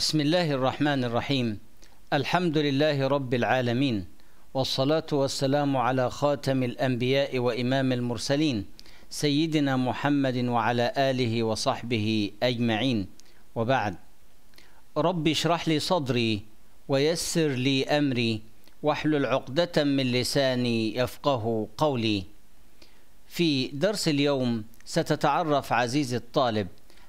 بسم الله الرحمن الرحيم الحمد لله رب العالمين والصلاة والسلام على خاتم الأنبياء وإمام المرسلين سيدنا محمد وعلى آله وصحبه أجمعين وبعد رب اشرح لي صدري ويسر لي أمري واحلل عقدة من لساني يفقه قولي في درس اليوم ستتعرف عزيزي الطالب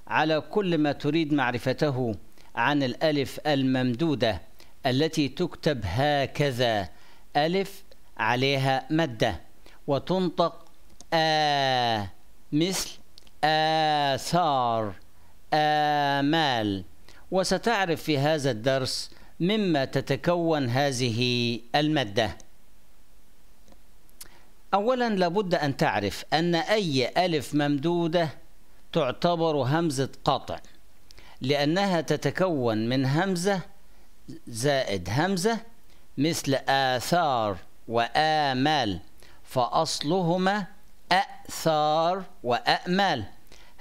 على كل ما تريد معرفته عن الألف الممدودة التي تكتب هكذا ألف عليها مدة وتنطق آ مثل آثار آمال وستعرف في هذا الدرس مما تتكون هذه المادة أولا لابد أن تعرف أن أي ألف ممدودة تعتبر همزة قطع لأنها تتكون من همزة زائد همزة مثل آثار وآمال فأصلهما أثار وأمال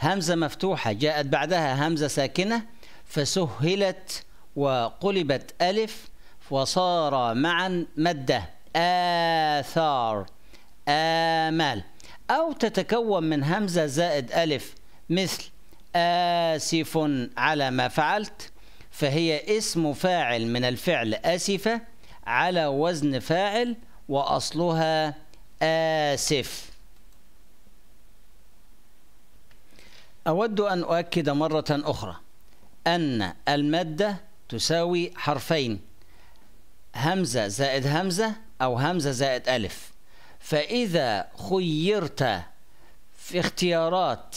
همزة مفتوحة جاءت بعدها همزة ساكنة فسهلت وقلبت ألف وصار معا مدة آثار آمال أو تتكون من همزة زائد ألف مثل آسف على ما فعلت فهي اسم فاعل من الفعل آسفة على وزن فاعل وأصلها آسف أود أن أؤكد مرة أخرى أن المادة تساوي حرفين همزة زائد همزة أو همزة زائد ألف فإذا خيرت في اختيارات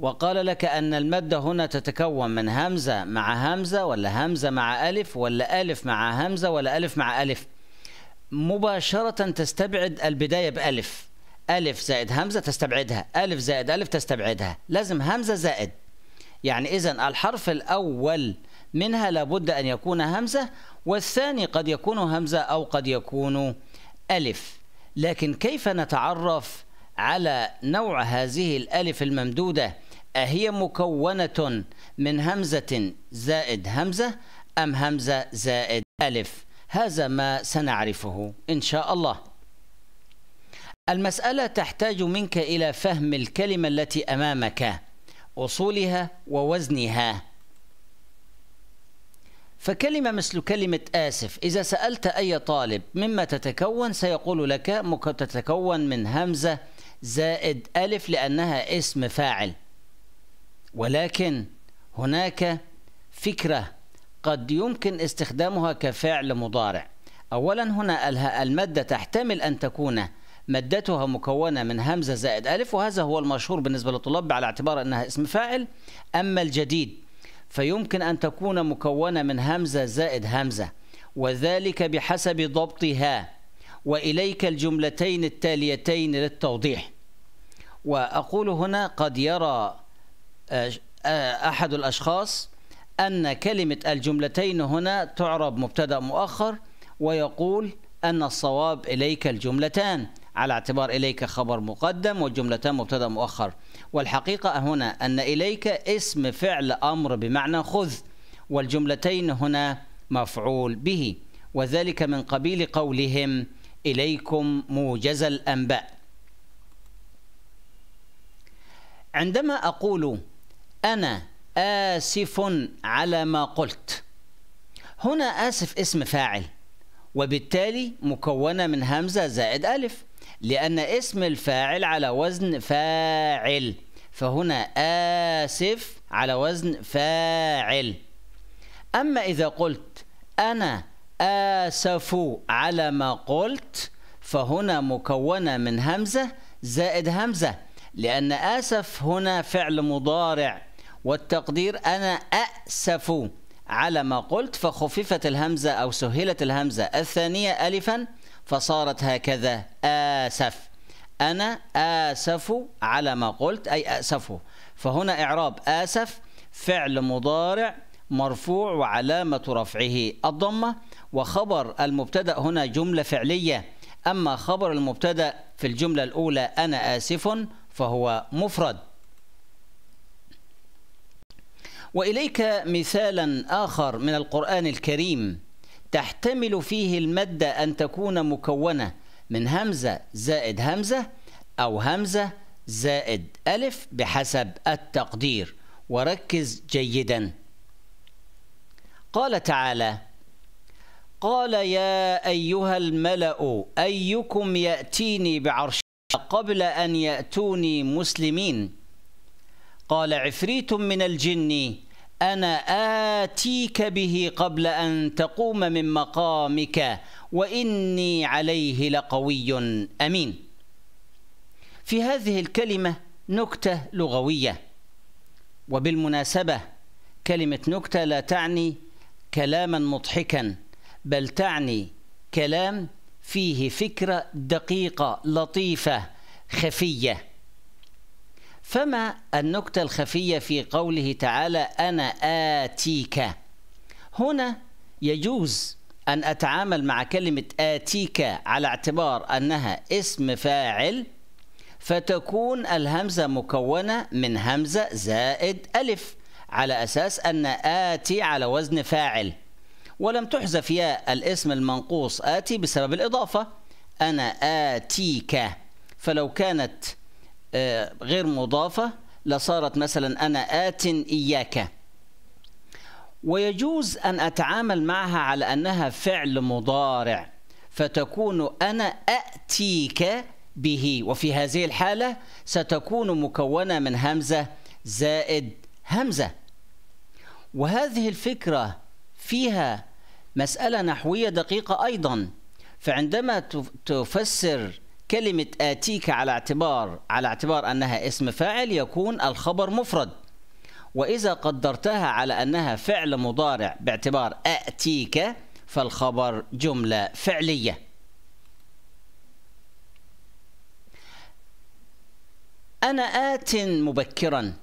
وقال لك أن المادة هنا تتكون من همزة مع همزة ولا همزة مع ألف ولا ألف مع همزة ولا ألف مع ألف مباشرة تستبعد البداية بألف ألف زائد همزة تستبعدها ألف زائد ألف تستبعدها لازم همزة زائد يعني إذا الحرف الأول منها لابد أن يكون همزة والثاني قد يكون همزة أو قد يكون ألف لكن كيف نتعرف على نوع هذه الألف الممدودة أهي مكونة من همزة زائد همزة أم همزة زائد ألف هذا ما سنعرفه إن شاء الله المسألة تحتاج منك إلى فهم الكلمة التي أمامك أصولها ووزنها فكلمة مثل كلمة آسف إذا سألت أي طالب مما تتكون سيقول لك تتكون من همزة زائد ألف لأنها اسم فاعل ولكن هناك فكرة قد يمكن استخدامها كفعل مضارع أولا هنا المادة تحتمل أن تكون مادتها مكونة من همزة زائد ألف وهذا هو المشهور بالنسبة للطلاب على اعتبار أنها اسم فاعل أما الجديد فيمكن أن تكون مكونة من همزة زائد همزة وذلك بحسب ضبطها وإليك الجملتين التاليتين للتوضيح وأقول هنا قد يرى آه، أحد الأشخاص أن كلمة الجملتين هنا تعرب مبتدأ مؤخر ويقول أن الصواب إليك الجملتان على اعتبار إليك خبر مقدم والجملتان مبتدأ مؤخر والحقيقة هنا أن إليك اسم فعل أمر بمعنى خذ والجملتين هنا مفعول به وذلك من قبيل قولهم إليكم موجز الأنباء عندما أقول أنا آسف على ما قلت هنا آسف اسم فاعل وبالتالي مكونة من همزة زائد ألف لأن اسم الفاعل على وزن فاعل فهنا آسف على وزن فاعل أما إذا قلت أنا آسف على ما قلت فهنا مكونة من همزة زائد همزة لأن آسف هنا فعل مضارع والتقدير أنا أأسف على ما قلت فخففت الهمزة أو سهلت الهمزة الثانية ألفا فصارت هكذا آسف أنا آسف على ما قلت أي أأسف فهنا إعراب آسف فعل مضارع مرفوع وعلامة رفعه الضمة وخبر المبتدأ هنا جملة فعلية أما خبر المبتدأ في الجملة الأولى أنا آسف فهو مفرد واليك مثالا اخر من القران الكريم تحتمل فيه الماده ان تكون مكونه من همزه زائد همزه او همزه زائد الف بحسب التقدير وركز جيدا قال تعالى قال يا ايها الملا ايكم ياتيني بعرش قبل ان ياتوني مسلمين قال عفريت من الجن أنا آتيك به قبل أن تقوم من مقامك وإني عليه لقوي أمين في هذه الكلمة نكتة لغوية وبالمناسبة كلمة نكتة لا تعني كلاما مضحكا بل تعني كلام فيه فكرة دقيقة لطيفة خفية فما النكتة الخفية في قوله تعالى أنا آتيك هنا يجوز أن أتعامل مع كلمة آتيك على اعتبار أنها اسم فاعل فتكون الهمزة مكونة من همزة زائد ألف على أساس أن آتي على وزن فاعل ولم تحذف يا الاسم المنقوص آتي بسبب الإضافة أنا آتيك فلو كانت آه، غير مضافة لصارت مثلا أنا آت إياك ويجوز أن أتعامل معها على أنها فعل مضارع فتكون أنا أأتيك به وفي هذه الحالة ستكون مكونة من همزة زائد همزة وهذه الفكرة فيها مسألة نحوية دقيقة أيضا فعندما تفسر كلمة آتيك على اعتبار على اعتبار أنها اسم فاعل يكون الخبر مفرد وإذا قدرتها على أنها فعل مضارع باعتبار آتيك فالخبر جملة فعلية أنا آت مبكرا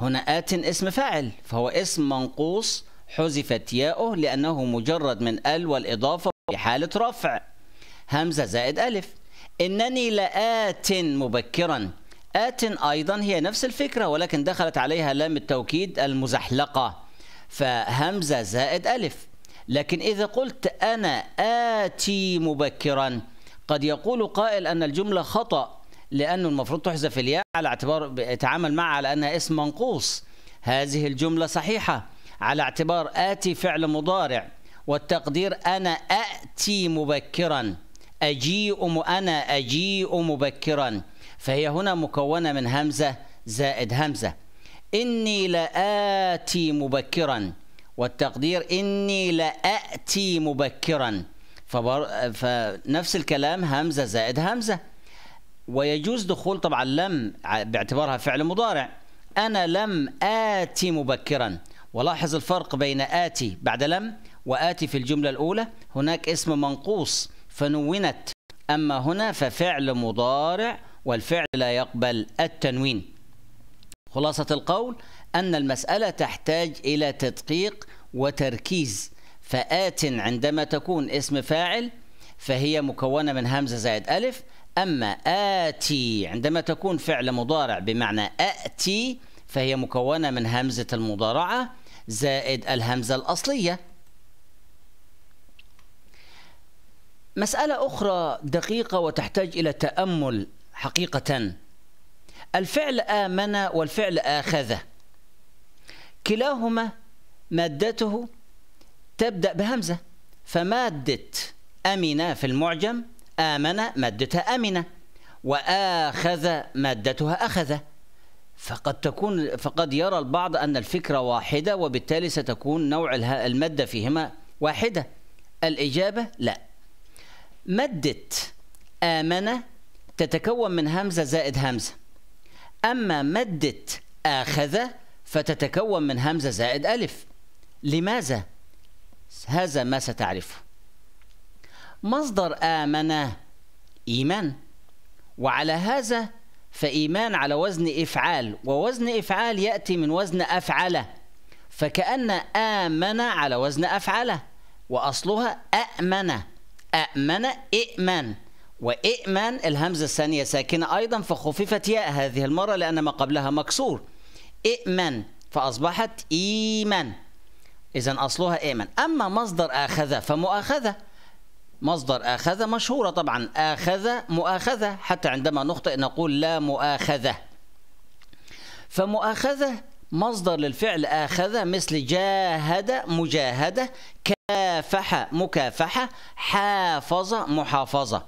هنا آت اسم فاعل فهو اسم منقوص حذفت ياؤه لأنه مجرد من ال والإضافة في حالة رفع همزة زائد ألف إنني لآت مبكرا آت أيضا هي نفس الفكرة ولكن دخلت عليها لام التوكيد المزحلقة فهمزة زائد ألف لكن إذا قلت أنا آتي مبكرا قد يقول قائل أن الجملة خطأ لأنه المفروض تحذف الياء على اعتبار تعامل معها على أنها اسم منقوص هذه الجملة صحيحة على اعتبار آتي فعل مضارع والتقدير أنا آتي مبكرا أجيء أنا أجيء مبكرا فهي هنا مكونة من همزة زائد همزة إني لآتي مبكرا والتقدير إني لآتي مبكرا فبر... فنفس الكلام همزة زائد همزة ويجوز دخول طبعا لم باعتبارها فعل مضارع أنا لم آتي مبكرا ولاحظ الفرق بين آتي بعد لم وآتي في الجملة الأولى هناك اسم منقوص فنونت أما هنا ففعل مضارع والفعل لا يقبل التنوين خلاصة القول أن المسألة تحتاج إلى تدقيق وتركيز فآت عندما تكون اسم فاعل فهي مكونة من همزة زائد ألف أما آتي عندما تكون فعل مضارع بمعنى أأتي فهي مكونة من همزة المضارعة زائد الهمزة الأصلية مسألة أخرى دقيقة وتحتاج إلى تأمل حقيقة الفعل آمن والفعل آخذ كلاهما مادته تبدأ بهمزة فمادة أمن في المعجم آمن مادتها أمنة وآخذ مادتها أخذ فقد تكون فقد يرى البعض أن الفكرة واحدة وبالتالي ستكون نوع المادة فيهما واحدة الإجابة لا مادة آمن تتكون من همزة زائد همزة أما مادة آخذ فتتكون من همزة زائد ألف لماذا؟ هذا ما ستعرفه مصدر آمن إيمان وعلى هذا فإيمان على وزن إفعال ووزن إفعال يأتي من وزن أفعل فكأن آمن على وزن أفعل وأصلها أأمن أأمن إئمن وإئمن الهمزة الثانية ساكنة أيضا فخففت ياء هذه المرة لأن ما قبلها مكسور إئمن فأصبحت إيمن إذا أصلها إيمن أما مصدر آخذ فمؤاخذة مصدر آخذ مشهورة طبعا آخذ مؤاخذة حتى عندما نخطئ نقول لا مؤاخذة فمؤاخذة مصدر للفعل آخذ مثل جاهد مجاهدة كافح مكافحة حافظة محافظة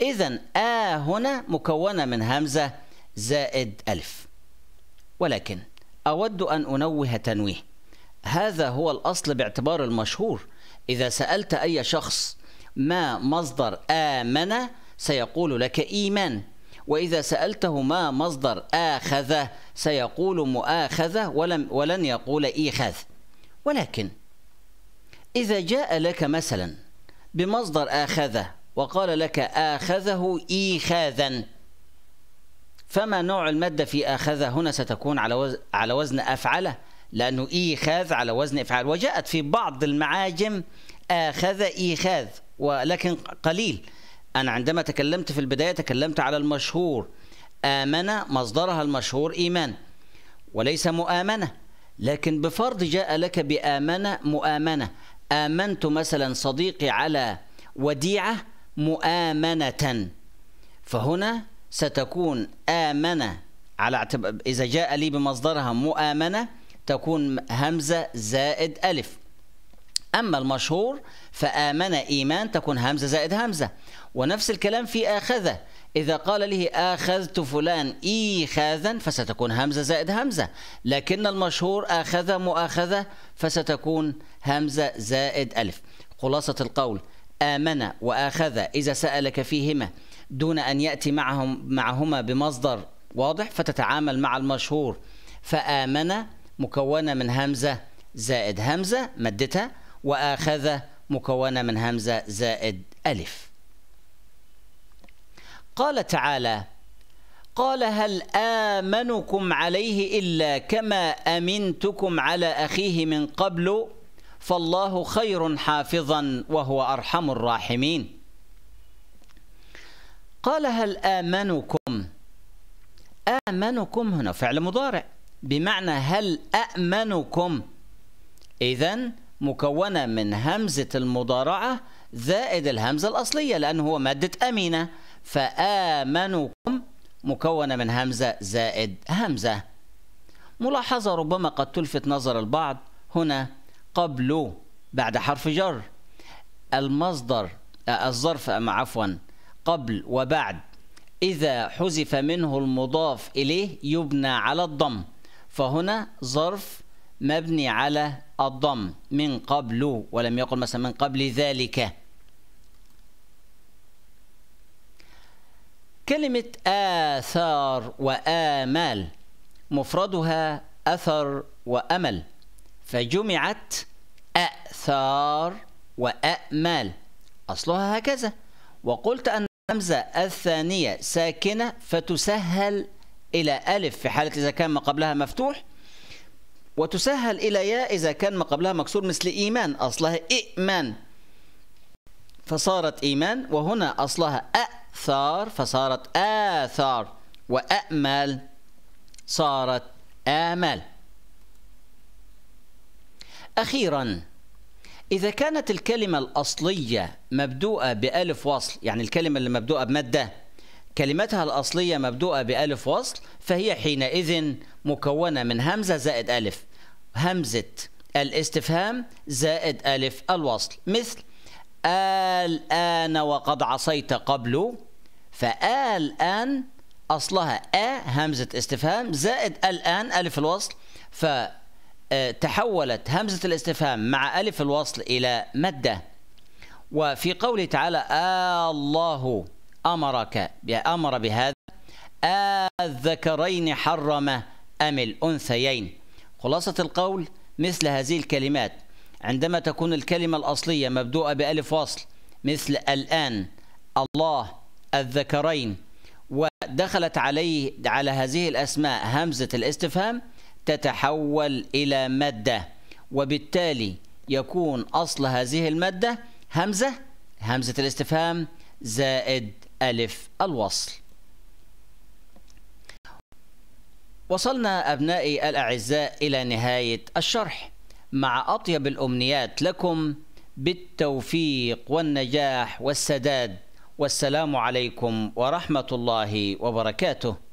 إذا آ هنا مكونة من همزة زائد ألف ولكن أود أن أنوه تنويه هذا هو الأصل باعتبار المشهور إذا سألت أي شخص ما مصدر آمن سيقول لك إيمان وإذا سألته ما مصدر آخذ سيقول مؤاخذة ولم ولن يقول إيخاذ ولكن إذا جاء لك مثلا بمصدر آخذه وقال لك آخذه إيخاذا فما نوع المادة في آخذه هنا ستكون على وزن, على وزن أفعله لأنه إيخاذ على وزن إفعال وجاءت في بعض المعاجم آخذ إيخاذ ولكن قليل أنا عندما تكلمت في البداية تكلمت على المشهور آمن مصدرها المشهور إيمان وليس مؤامنة لكن بفرض جاء لك بآمنة مؤامنة آمنت مثلا صديقي على وديعة مؤامنة فهنا ستكون آمنة على اعتبار إذا جاء لي بمصدرها مؤامنة تكون همزة زائد ألف أما المشهور فآمن إيمان تكون همزة زائد همزة ونفس الكلام في آخذة إذا قال له آخذت فلان إيخاذا فستكون همزة زائد همزة لكن المشهور آخذ مؤاخذة فستكون همزة زائد ألف خلاصة القول آمن وآخذ إذا سألك فيهما دون أن يأتي معهم معهما بمصدر واضح فتتعامل مع المشهور فآمن مكونة من همزة زائد همزة مدتها وآخذ مكونة من همزة زائد ألف قال تعالى قال هل آمنكم عليه إلا كما أمنتكم على أخيه من قبل فالله خير حافظا وهو أرحم الراحمين قال هل آمنكم آمنكم هنا فعل مضارع بمعنى هل آمنكم إذن مكونة من همزة المضارعة زائد الهمزة الأصلية لأنه هو مادة أمينة فآمنكم مكونة من همزة زائد همزة ملاحظة ربما قد تلفت نظر البعض هنا قبل بعد حرف جر المصدر آه، الظرف آه، عفوا قبل وبعد إذا حذف منه المضاف إليه يبنى على الضم فهنا ظرف مبني على الضم من قبل ولم يقل مثلا من قبل ذلك كلمة آثار وآمال مفردها أثر وأمل فجمعت أثار وأمال أصلها هكذا وقلت أن الهمزة الثانية ساكنة فتسهل إلى ألف في حالة إذا كان ما قبلها مفتوح وتسهل إلى ياء إذا كان ما قبلها مكسور مثل إيمان أصلها إئمان فصارت إيمان وهنا أصلها أثار فصارت آثار وأأمال صارت آمال أخيرا إذا كانت الكلمة الأصلية مبدوءة بألف وصل يعني الكلمة اللي مبدوءة بمادة كلمتها الأصلية مبدوءة بألف وصل فهي حينئذ مكونة من همزة زائد ألف همزة الاستفهام زائد ألف الوصل مثل الآن وقد عصيت قبل فالآن أصلها أ همزة استفهام زائد الآن ألف الوصل فتحولت همزة الاستفهام مع ألف الوصل إلى مادة وفي قوله تعالى آه الله أمرك أمر بهذا الذكرين حرم أم الأنثيين خلاصة القول مثل هذه الكلمات عندما تكون الكلمة الأصلية مبدوءة بألف وصل مثل الآن الله الذكرين ودخلت عليه على هذه الأسماء همزة الاستفهام تتحول إلى مادة وبالتالي يكون أصل هذه المادة همزة همزة الاستفهام زائد ألف الوصل وصلنا أبنائي الأعزاء إلى نهاية الشرح مع أطيب الأمنيات لكم بالتوفيق والنجاح والسداد والسلام عليكم ورحمة الله وبركاته